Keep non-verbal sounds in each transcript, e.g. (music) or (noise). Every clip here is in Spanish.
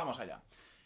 vamos allá.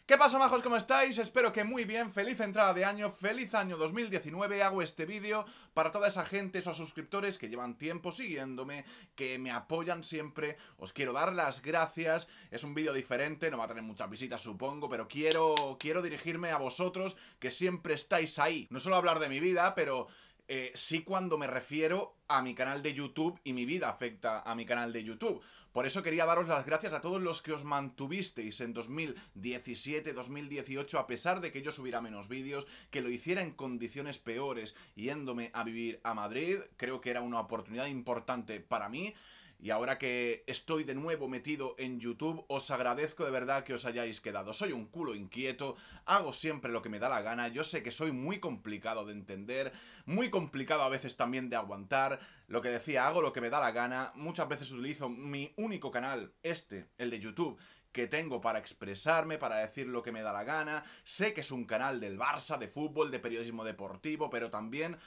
¿Qué pasa, majos? ¿Cómo estáis? Espero que muy bien. Feliz entrada de año, feliz año 2019. Hago este vídeo para toda esa gente, esos suscriptores que llevan tiempo siguiéndome, que me apoyan siempre. Os quiero dar las gracias. Es un vídeo diferente, no va a tener muchas visitas, supongo, pero quiero, quiero dirigirme a vosotros que siempre estáis ahí. No solo hablar de mi vida, pero eh, sí cuando me refiero a mi canal de YouTube y mi vida afecta a mi canal de YouTube. Por eso quería daros las gracias a todos los que os mantuvisteis en 2017, 2018, a pesar de que yo subiera menos vídeos, que lo hiciera en condiciones peores, yéndome a vivir a Madrid. Creo que era una oportunidad importante para mí. Y ahora que estoy de nuevo metido en YouTube, os agradezco de verdad que os hayáis quedado. Soy un culo inquieto, hago siempre lo que me da la gana, yo sé que soy muy complicado de entender, muy complicado a veces también de aguantar. Lo que decía, hago lo que me da la gana, muchas veces utilizo mi único canal, este, el de YouTube, que tengo para expresarme, para decir lo que me da la gana. Sé que es un canal del Barça, de fútbol, de periodismo deportivo, pero también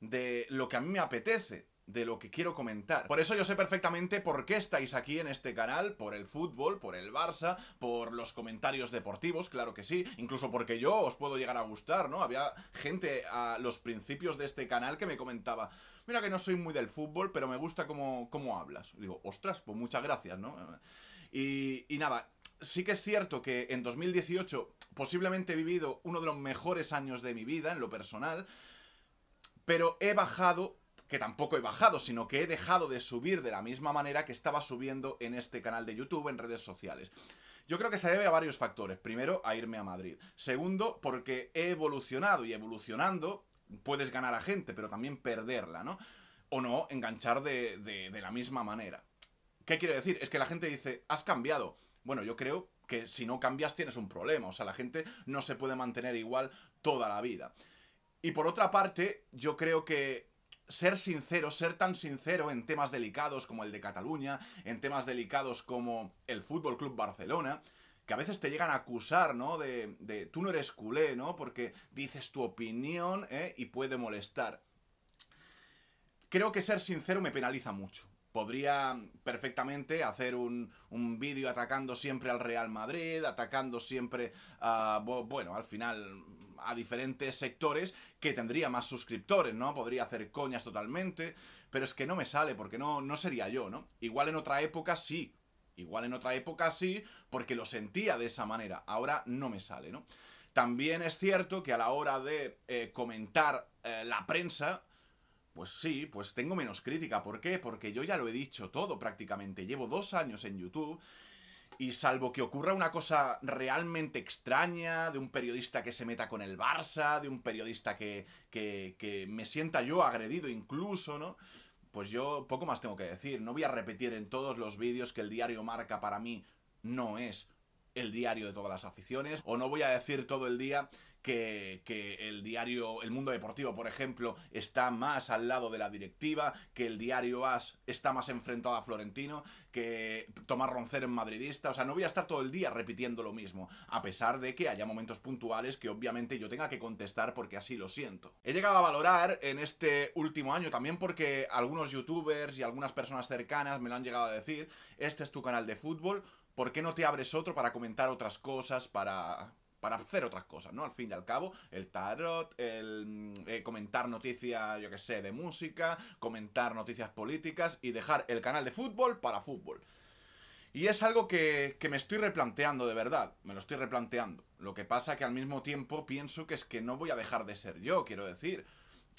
de lo que a mí me apetece de lo que quiero comentar. Por eso yo sé perfectamente por qué estáis aquí en este canal, por el fútbol, por el Barça, por los comentarios deportivos, claro que sí, incluso porque yo os puedo llegar a gustar, ¿no? Había gente a los principios de este canal que me comentaba, mira que no soy muy del fútbol, pero me gusta cómo, cómo hablas. digo, ostras, pues muchas gracias, ¿no? Y, y nada, sí que es cierto que en 2018 posiblemente he vivido uno de los mejores años de mi vida en lo personal, pero he bajado que tampoco he bajado, sino que he dejado de subir de la misma manera que estaba subiendo en este canal de YouTube, en redes sociales. Yo creo que se debe a varios factores. Primero, a irme a Madrid. Segundo, porque he evolucionado y evolucionando puedes ganar a gente, pero también perderla, ¿no? O no enganchar de, la misma manera. ¿Qué quiero decir? Es que la gente dice, has cambiado. Bueno, yo creo que si no cambias tienes un problema. O sea, la gente no se puede mantener igual toda la vida. Y por otra parte, yo creo que ser sincero, ser tan sincero en temas delicados como el de Cataluña, en temas delicados como el Fútbol Club Barcelona, que a veces te llegan a acusar, ¿no? De, tú no eres culé, ¿no? Porque dices tu opinión ¿eh? y puede molestar. Creo que ser sincero me penaliza mucho. Podría perfectamente hacer un, un vídeo atacando siempre al Real Madrid, atacando siempre a... bueno, al final a diferentes sectores que tendría más suscriptores, ¿no? Podría hacer coñas totalmente, pero es que no me sale porque no, no sería yo, ¿no? Igual en otra época sí, igual en otra época sí, porque lo sentía de esa manera, ahora no me sale, ¿no? También es cierto que a la hora de eh, comentar eh, la prensa, pues sí, pues tengo menos crítica. ¿Por qué? Porque yo ya lo he dicho todo prácticamente. Llevo dos años en YouTube y salvo que ocurra una cosa realmente extraña, de un periodista que se meta con el Barça, de un periodista que, que, me sienta yo agredido incluso, ¿no? Pues yo poco más tengo que decir. No voy a repetir en todos los vídeos que el diario Marca para mí no es el diario de todas las aficiones, o no voy a decir todo el día que, el diario El Mundo Deportivo, por ejemplo, está más al lado de la directiva, que el diario As está más enfrentado a Florentino, que Tomás Roncero en madridista. O sea, no voy a estar todo el día repitiendo lo mismo, a pesar de que haya momentos puntuales que obviamente yo tenga que contestar porque así lo siento. He llegado a valorar en este último año también porque algunos youtubers y algunas personas cercanas me lo han llegado a decir, este es tu canal de fútbol, ¿por qué no te abres otro para comentar otras cosas, para para hacer otras cosas, ¿no? Al fin y al cabo, el tarot, el mm, eh, comentar noticias, yo que sé, de música, comentar noticias políticas y dejar el canal de fútbol para fútbol. Y es algo que, me estoy replanteando de verdad, me lo estoy replanteando. Lo que pasa que al mismo tiempo pienso que es que no voy a dejar de ser yo, quiero decir.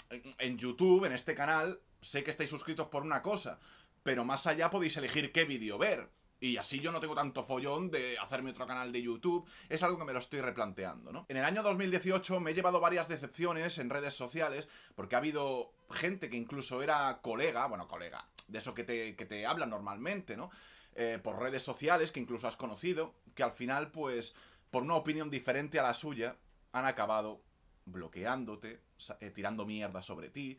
En, en YouTube, en este canal, sé que estáis suscritos por una cosa, pero más allá podéis elegir qué vídeo ver. Y así yo no tengo tanto follón de hacerme otro canal de YouTube. Es algo que me lo estoy replanteando, ¿no? En el año 2018 me he llevado varias decepciones en redes sociales porque ha habido gente que incluso era colega, bueno, colega, de eso que te, hablan normalmente, ¿no? Eh, por redes sociales que incluso has conocido, que al final, pues, por una opinión diferente a la suya, han acabado bloqueándote, eh, tirando mierda sobre ti.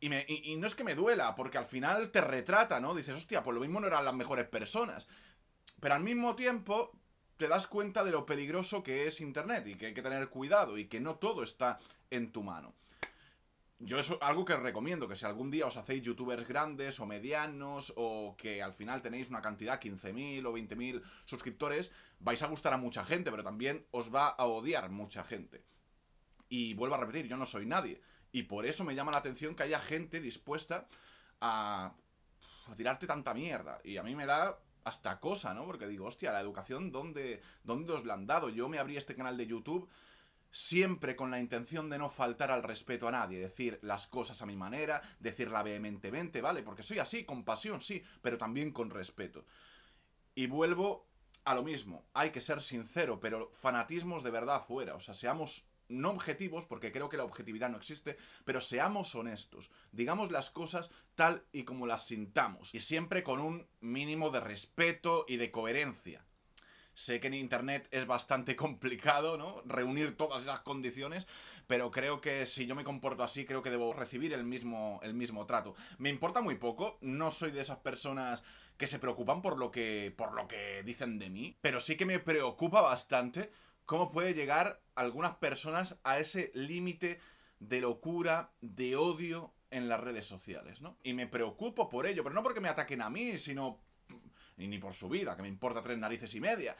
Y, no es que me duela, porque al final te retrata, ¿no? Dices, hostia, por pues lo mismo no eran las mejores personas. Pero al mismo tiempo te das cuenta de lo peligroso que es Internet y que hay que tener cuidado y que no todo está en tu mano. Yo es algo que os recomiendo, que si algún día os hacéis youtubers grandes o medianos o que al final tenéis una cantidad, 15.000 o 20.000 suscriptores, vais a gustar a mucha gente, pero también os va a odiar mucha gente. Y vuelvo a repetir, yo no soy nadie. Y por eso me llama la atención que haya gente dispuesta a, tirarte tanta mierda. Y a mí me da hasta cosa, ¿no? Porque digo, hostia, la educación, ¿dónde, dónde os la han dado? Yo me abrí este canal de YouTube siempre con la intención de no faltar al respeto a nadie, decir las cosas a mi manera, decirla vehementemente, ¿vale? Porque soy así, con pasión, sí, pero también con respeto. Y vuelvo a lo mismo, hay que ser sincero, pero fanatismos de verdad fuera, o sea, seamos no objetivos, porque creo que la objetividad no existe, pero seamos honestos, digamos las cosas tal y como las sintamos, y siempre con un mínimo de respeto y de coherencia. Sé que en Internet es bastante (laughs) complicado, ¿no? Reunir todas esas condiciones, pero creo que si yo me comporto así, creo que debo recibir el mismo, el mismo trato. Me importa muy poco, no soy de esas personas que se preocupan por lo que, por lo que dicen de mí, pero sí que me preocupa bastante cómo puede llegar algunas personas a ese límite de locura, de odio en las redes sociales, ¿no? Y me preocupo por ello, pero no porque me ataquen a mí, sino... ni por su vida, que me importa tres narices y media,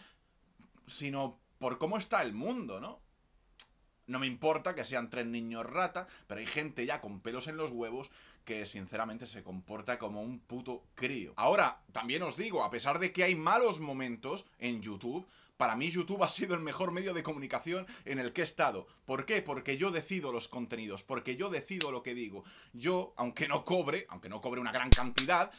sino por cómo está el mundo, ¿no? No me importa que sean tres niños rata, pero hay gente ya con pelos en los huevos que sinceramente se comporta como un puto crío. Ahora, también os digo, a pesar de que hay malos momentos en YouTube, para mí YouTube ha sido el mejor medio de comunicación en el que he estado. ¿Por qué? Porque yo decido los contenidos, porque yo decido lo que digo. Yo, aunque no cobre, aunque no cobre una gran cantidad,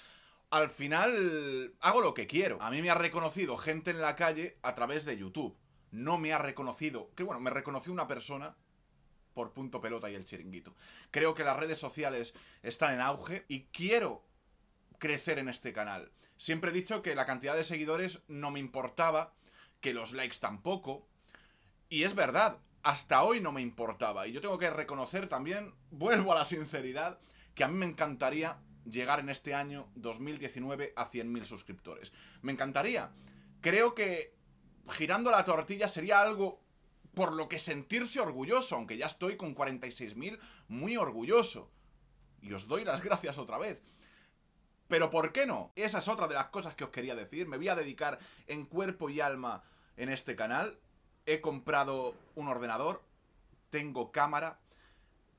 al final hago lo que quiero. A mí me ha reconocido gente en la calle a través de YouTube. No me ha reconocido, que bueno, me reconoció una persona por punto pelota y el chiringuito. Creo que las redes sociales están en auge y quiero crecer en este canal. Siempre he dicho que la cantidad de seguidores no me importaba, que los likes tampoco. Y es verdad, hasta hoy no me importaba. Y yo tengo que reconocer también, (laughs) vuelvo a la sinceridad, que a mí me encantaría llegar en este año 2019 a 100.000 suscriptores. Me encantaría. Creo que girando la tortilla sería algo por lo que sentirse orgulloso, aunque ya estoy con 46.000 muy orgulloso. Y os doy las gracias otra vez. Pero ¿por qué no? Esa es otra de las cosas que os quería decir. Me voy a dedicar en cuerpo y alma en este canal. He comprado un ordenador, tengo cámara,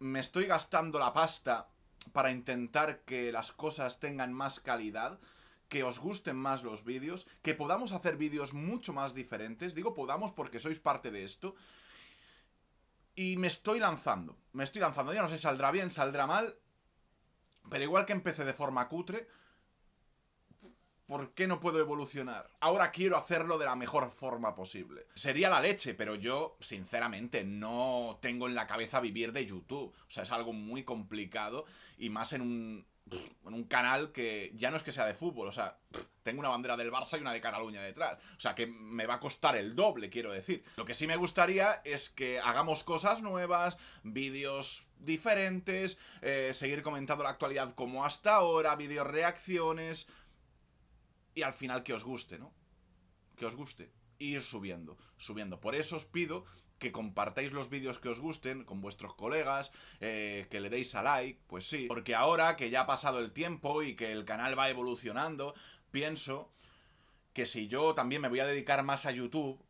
me estoy gastando la pasta para intentar que las cosas tengan más calidad que os gusten más los vídeos, que podamos hacer vídeos mucho más diferentes. Digo podamos porque sois parte de esto. Y me estoy lanzando, me estoy lanzando. Ya no sé, si saldrá bien, saldrá mal. Pero igual que empecé de forma cutre, ¿por qué no puedo evolucionar? Ahora quiero hacerlo de la mejor forma posible. Sería la leche, pero yo, sinceramente, no tengo en la cabeza vivir de YouTube. O sea, es algo muy complicado y más en un en un canal que ya no es que sea de fútbol, o sea, tengo una bandera del Barça y una de Cataluña detrás. O sea, que me va a costar el doble, quiero decir. Lo que sí me gustaría es que hagamos cosas nuevas, vídeos diferentes, eh, seguir comentando la actualidad como hasta ahora, vídeos reacciones y al final que os guste, ¿no? Que os guste ir subiendo, subiendo. Por eso os pido que compartáis los vídeos que os gusten con vuestros colegas, eh, que le deis a like, pues sí. Porque ahora que ya ha pasado el tiempo y que el canal va evolucionando, pienso que si yo también me voy a dedicar más a YouTube,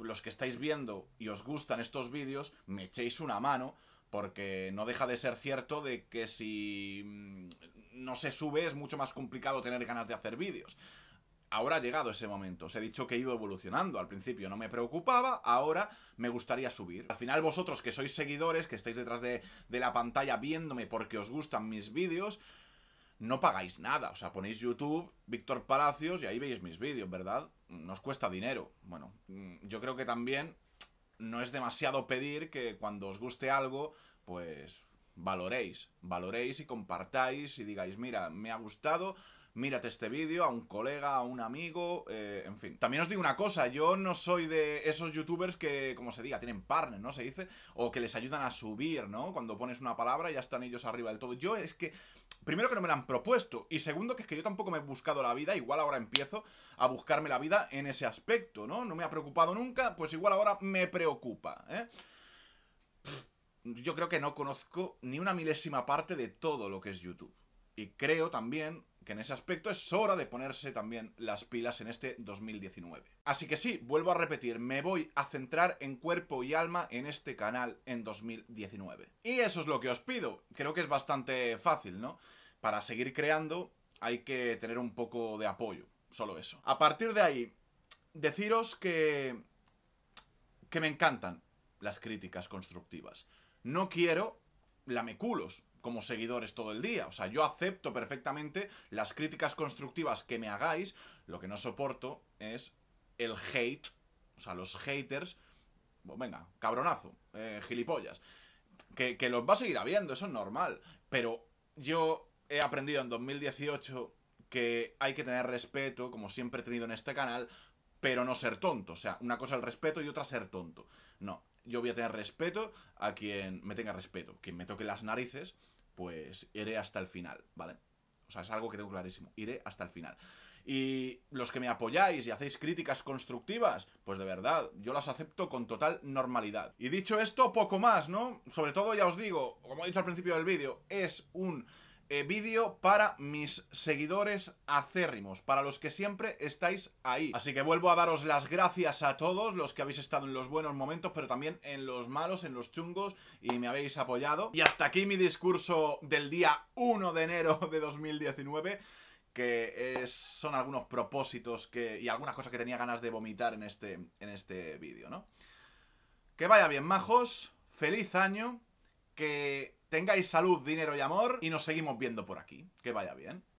los que estáis viendo y os gustan estos vídeos, me echéis una mano, porque no deja de ser cierto de que si mm, no se sube es mucho más complicado tener ganas de hacer vídeos ahora ha llegado ese momento. Os he dicho que he ido evolucionando. Al principio no me preocupaba, ahora me gustaría subir. Al final vosotros que sois seguidores, que estáis detrás de, de la pantalla viéndome porque os gustan mis vídeos, no pagáis nada. O sea, ponéis YouTube, Víctor Palacios y ahí veis mis vídeos, ¿verdad? Nos cuesta dinero. Bueno, mm, yo creo que también no es demasiado pedir que cuando os guste algo, pues valoréis, valoréis y compartáis y digáis, mira, me ha gustado, mírate este vídeo a un colega, a un amigo, eh, en fin. También os digo una cosa, yo no soy de esos youtubers que, como se diga, tienen partners, ¿no? Se dice, o que les ayudan a subir, ¿no? Cuando pones una palabra ya están ellos arriba del todo. Yo es que, primero que no me la han propuesto, y segundo que es que yo tampoco me he buscado la vida, igual ahora empiezo a buscarme la vida en ese aspecto, ¿no? No me ha preocupado nunca, pues igual ahora me preocupa, ¿eh? Yo creo que no conozco ni una milésima parte de todo lo que es YouTube. Y creo también que en ese aspecto es hora de ponerse también las pilas en este 2019. Así que sí, vuelvo a repetir, me voy a centrar en cuerpo y alma en este canal en 2019. Y eso es lo que os pido, creo que es bastante fácil, ¿no? Para seguir creando hay que tener un poco de apoyo, solo eso. A partir de ahí, deciros que... que me encantan las críticas constructivas. No quiero lameculos, como seguidores todo el día. O sea, yo acepto perfectamente las críticas constructivas que me hagáis. Lo que no soporto es el hate. O sea, los haters. Pues venga, cabronazo, eh, gilipollas. Que, que los va a seguir habiendo, eso es normal. Pero yo he aprendido en 2018 que hay que tener respeto, como siempre he tenido en este canal, pero no ser tonto. O sea, una cosa el respeto y otra ser tonto. No, yo voy a tener respeto a quien me tenga respeto, quien me toque las narices pues iré hasta el final, ¿vale? O sea, es algo que tengo clarísimo, iré hasta el final. Y los que me apoyáis y hacéis críticas constructivas, pues de verdad, yo las acepto con total normalidad. Y dicho esto, poco más, ¿no? Sobre todo, ya os digo, como he dicho al principio del vídeo, es un eh, vídeo para mis seguidores acérrimos, para los que siempre estáis ahí. Así que vuelvo a daros las gracias a todos los que habéis estado en los buenos momentos, pero también en los malos, en los chungos, y me habéis apoyado. Y hasta aquí mi discurso del día 1 de enero de 2019 que son algunos propósitos que, y algunas cosas que tenía ganas de vomitar en este, en este vídeo, ¿no? Que vaya bien, majos, feliz año, que Tengáis salud, dinero y amor y nos seguimos viendo por aquí. Que vaya bien.